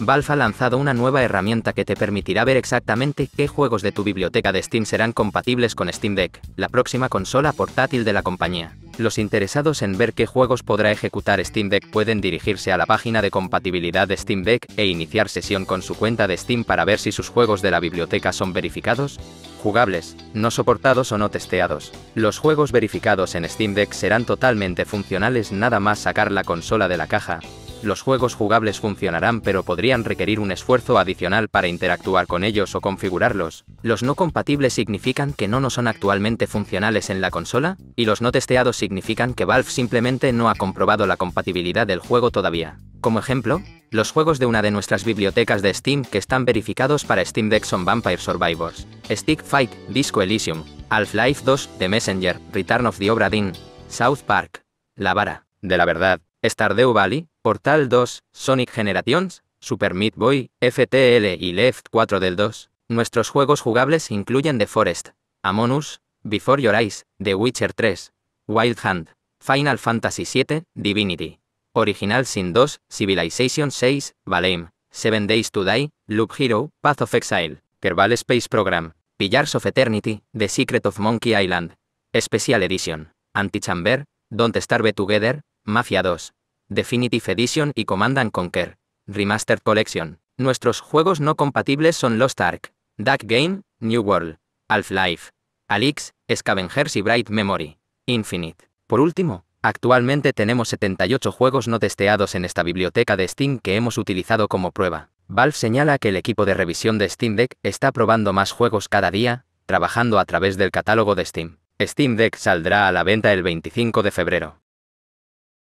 Valve ha lanzado una nueva herramienta que te permitirá ver exactamente qué juegos de tu biblioteca de Steam serán compatibles con Steam Deck, la próxima consola portátil de la compañía. Los interesados en ver qué juegos podrá ejecutar Steam Deck pueden dirigirse a la página de compatibilidad de Steam Deck e iniciar sesión con su cuenta de Steam para ver si sus juegos de la biblioteca son verificados, jugables, no soportados o no testeados. Los juegos verificados en Steam Deck serán totalmente funcionales nada más sacar la consola de la caja, los juegos jugables funcionarán pero podrían requerir un esfuerzo adicional para interactuar con ellos o configurarlos. Los no compatibles significan que no no son actualmente funcionales en la consola, y los no testeados significan que Valve simplemente no ha comprobado la compatibilidad del juego todavía. Como ejemplo, los juegos de una de nuestras bibliotecas de Steam que están verificados para Steam Deck son Vampire Survivors, Stick Fight, Disco Elysium, Half-Life 2, The Messenger, Return of the Obra Dinn, South Park, La Vara, de la Verdad, Stardew Valley, Portal 2, Sonic Generations, Super Meat Boy, FTL y Left 4 del 2. Nuestros juegos jugables incluyen The Forest, Amonus, Before Your Eyes, The Witcher 3, Wild Hunt, Final Fantasy VII, Divinity, Original Sin 2, Civilization 6, Valheim, Seven Days to Die, Loop Hero, Path of Exile, Kerbal Space Program, Pillars of Eternity, The Secret of Monkey Island, Special Edition, Antichamber, Don't Starve Together, Mafia 2, Definitive Edition y Command Conquer, Remastered Collection. Nuestros juegos no compatibles son Lost Ark, Dark Game, New World, Half-Life, Alix, Scavengers y Bright Memory, Infinite. Por último, actualmente tenemos 78 juegos no testeados en esta biblioteca de Steam que hemos utilizado como prueba. Valve señala que el equipo de revisión de Steam Deck está probando más juegos cada día, trabajando a través del catálogo de Steam. Steam Deck saldrá a la venta el 25 de febrero.